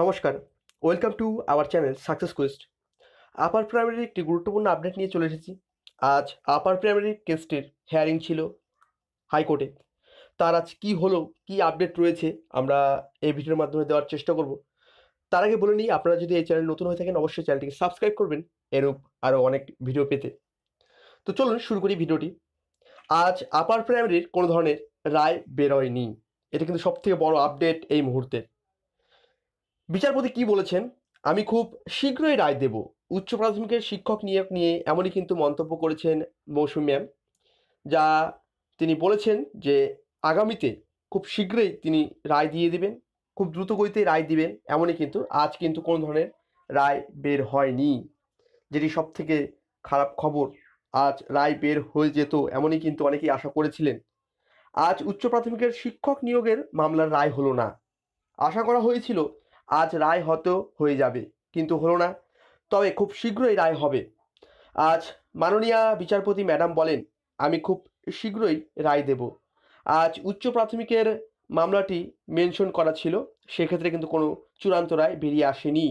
নমস্কার welcome to our channel success quest upper প্রাইমারির একটি গুরুত্বপূর্ণ আপডেট নিয়ে চলে এসেছি আজ আপার প্রাইমারি কেসটির হেয়ারিং ছিল হাইকোর্টে তার আজ কি হলো কি আপডেট রয়েছে আমরা এই ভিডিওর মাধ্যমে দেওয়ার চেষ্টা করব তার আগে বলে নিই আপনারা যদি এই চ্যানেল নতুন হয়ে থাকেন অবশ্যই চ্যানেলটিকে সাবস্ক্রাইব করবেন এরূপ আরও অনেক ভিডিও পেতে তো চলুন শুরু করি ভিডিওটি আজ আপার প্রাইমারির কোনো ধরনের রায় বেরোয়নি এটা কিন্তু সবথেকে বড় আপডেট এই মুহূর্তে বিচারপতি কি বলেছেন আমি খুব শীঘ্রই রায় দেব উচ্চ প্রাথমিকের শিক্ষক নিয়োগ নিয়ে এমনই কিন্তু মন্তব্য করেছেন মৌসুমি ম্যাম যা তিনি বলেছেন যে আগামীতে খুব শীঘ্রই তিনি রায় দিয়ে দেবেন খুব দ্রুত গতিতে রায় দিবেন এমনই কিন্তু আজ কিন্তু কোনো ধরনের রায় বের হয়নি যেটি সব থেকে খারাপ খবর আজ রায় বের হয়ে যেত এমনই কিন্তু অনেকেই আশা করেছিলেন আজ উচ্চ প্রাথমিকের শিক্ষক নিয়োগের মামলার রায় হলো না আশা করা হয়েছিল আজ রায় হয়তো হয়ে যাবে কিন্তু হলো না তবে খুব শীঘ্রই রায় হবে আজ মাননীয়া বিচারপতি ম্যাডাম বলেন আমি খুব শীঘ্রই রায় দেব আজ উচ্চ প্রাথমিকের মামলাটি মেনশন করা ছিল সেক্ষেত্রে কিন্তু কোনো চূড়ান্ত রায় বেরিয়ে আসেনি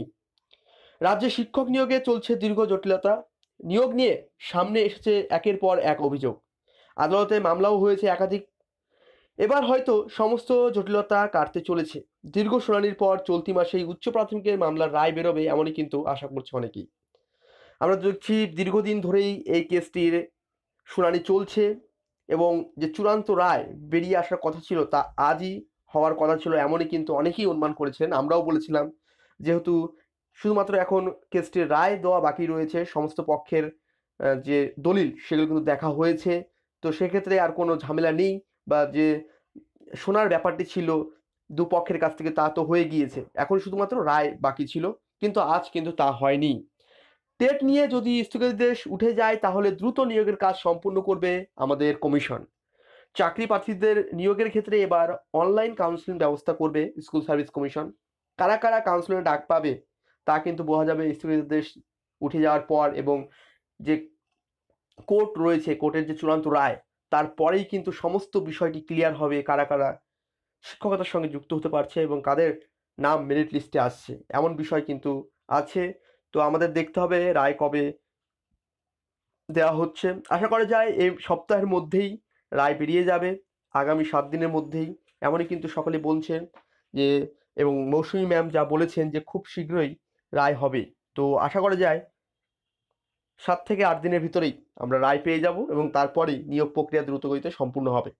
রাজ্যে শিক্ষক নিয়োগে চলছে দীর্ঘ জটিলতা নিয়োগ নিয়ে সামনে এসেছে একের পর এক অভিযোগ আদালতে মামলাও হয়েছে একাধিক এবার হয়তো সমস্ত জটিলতা কাটতে চলেছে দীর্ঘ শুনানির পর চলতি মাসেই উচ্চ প্রাথমিকের মামলার রায় বেরোবে এমনই কিন্তু আশা করছে অনেকেই আমরা দেখছি দীর্ঘদিন ধরেই এই কেসটির শুনানি চলছে এবং যে চূড়ান্ত রায় বেরিয়ে আসার কথা ছিল তা আজই হওয়ার কথা ছিল এমনই কিন্তু অনেকেই অনুমান করেছেন আমরাও বলেছিলাম যেহেতু শুধুমাত্র এখন কেসটির রায় দেওয়া বাকি রয়েছে সমস্ত পক্ষের যে দলিল সেগুলো কিন্তু দেখা হয়েছে তো সেক্ষেত্রে আর কোনো ঝামেলা নেই বা যে শোনার ব্যাপারটি ছিল দুপক্ষের কাছ থেকে তা তো হয়ে গিয়েছে এখন শুধুমাত্র রায় বাকি ছিল কিন্তু আজ কিন্তু তা হয়নি টেট নিয়ে যদি স্থগিতাদেশ উঠে যায় তাহলে দ্রুত নিয়োগের কাজ সম্পূর্ণ করবে আমাদের কমিশন চাকরি প্রার্থীদের নিয়োগের ক্ষেত্রে এবার অনলাইন কাউন্সিলিং ব্যবস্থা করবে স্কুল সার্ভিস কমিশন কারা কারা কাউন্সিলিংয়ে ডাক পাবে তা কিন্তু বোঝা যাবে স্থগিতাদেশ উঠে যাওয়ার পর এবং যে কোর্ট রয়েছে কোর্টের যে চূড়ান্ত রায় তারপরেই কিন্তু সমস্ত বিষয়টি ক্লিয়ার হবে কারা কারা শিক্ষকতার সঙ্গে যুক্ত হতে পারছে এবং কাদের নাম মেরিট লিস্টে আসছে এমন বিষয় কিন্তু আছে তো আমাদের দেখতে হবে রায় কবে দেওয়া হচ্ছে আশা করা যায় এই সপ্তাহের মধ্যেই রায় বেরিয়ে যাবে আগামী সাত দিনের মধ্যেই এমনই কিন্তু সকলে বলছেন যে এবং মৌসুমি ম্যাম যা বলেছেন যে খুব শীঘ্রই রায় হবে তো আশা করা যায় সাত থেকে আট দিনের ভিতরেই আমরা রায় পেয়ে যাব এবং তারপরেই নিয়োগ প্রক্রিয়া দ্রুতগতিতে সম্পূর্ণ হবে